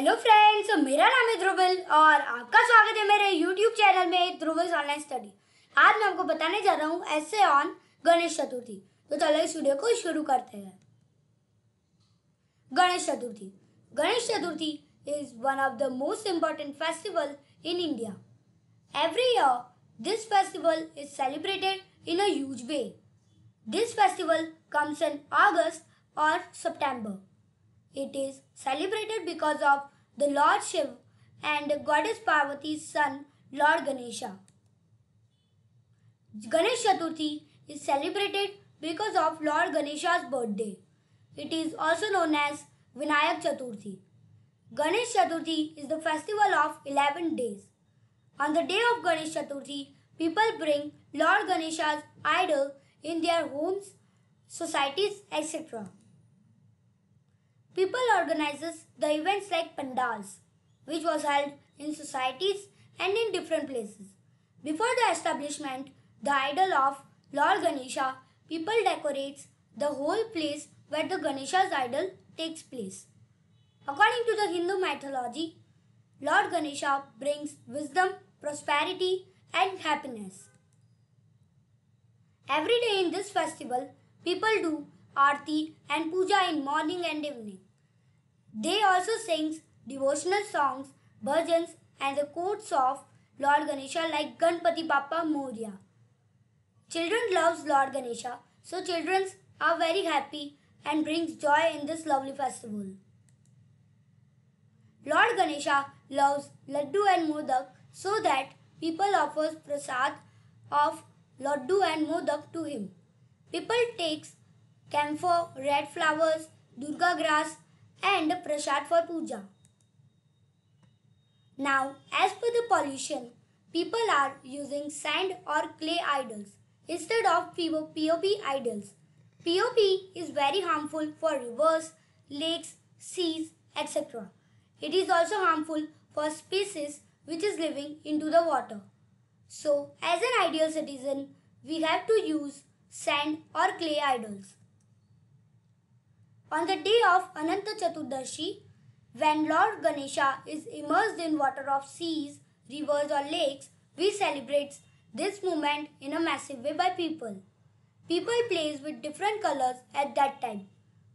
Hello तो friends मेरा नाम है ध्रुवल और आपका स्वागत है मेरे यूट्यूब चैनल में ध्रुविल्स ऑनलाइन स्टडी आज मैं आपको बताने जा रहा हूँ ऐसे ऑन गणेश चतुर्थी तो चलो इस वीडियो को शुरू करते हैं Ganesh Chaturthi Ganesh Chaturthi is one of the most important festival in India every year this festival is celebrated in a huge way this festival comes in August और सितंबर It is celebrated because of the Lord Shiva and Goddess Parvati's son Lord Ganesha. Ganesh Chaturthi is celebrated because of Lord Ganesha's birthday. It is also known as Vinayak Chaturthi. Ganesh Chaturthi is the festival of 11 days. On the day of Ganesh Chaturthi, people bring Lord Ganesha's idol in their homes, societies, etc people organizes the events like pandals, which was held in societies and in different places. Before the establishment, the idol of Lord Ganesha, people decorates the whole place where the Ganesha's idol takes place. According to the Hindu mythology, Lord Ganesha brings wisdom, prosperity and happiness. Every day in this festival, people do Aarti and Puja in morning and evening. They also sings devotional songs, bhajans and the quotes of Lord Ganesha like Ganpati Bappa Moria. Children loves Lord Ganesha so children are very happy and brings joy in this lovely festival. Lord Ganesha loves laddu and modak so that people offers prasad of laddu and modak to him. People takes camphor, red flowers, durga grass and prasad for puja. Now, as for the pollution, people are using sand or clay idols instead of POP idols. POP is very harmful for rivers, lakes, seas, etc. It is also harmful for species which is living into the water. So, as an ideal citizen, we have to use sand or clay idols. On the day of Ananta Chaturdashi, when Lord Ganesha is immersed in water of seas, rivers or lakes, we celebrate this moment in a massive way by people. People plays with different colors at that time.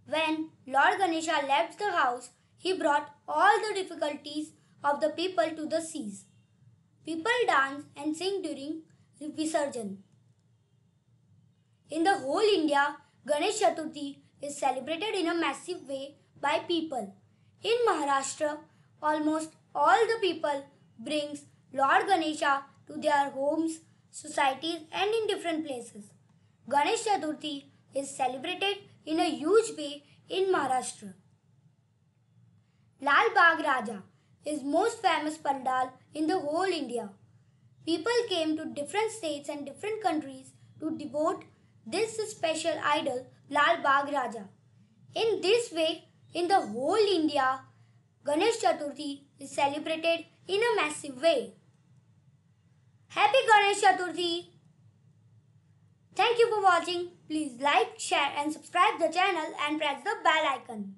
When Lord Ganesha left the house, he brought all the difficulties of the people to the seas. People dance and sing during Visarjan. In the whole India, Ganesh Chaturthi is celebrated in a massive way by people. In Maharashtra, almost all the people brings Lord Ganesha to their homes, societies and in different places. Ganesh Chaturthi is celebrated in a huge way in Maharashtra. Lal Bagh Raja is most famous pandal in the whole India. People came to different states and different countries to devote this special idol Lal Bagh Raja. In this way, in the whole India, Ganesh Chaturthi is celebrated in a massive way. Happy Ganesh Chaturthi! Thank you for watching. Please like, share and subscribe the channel and press the bell icon.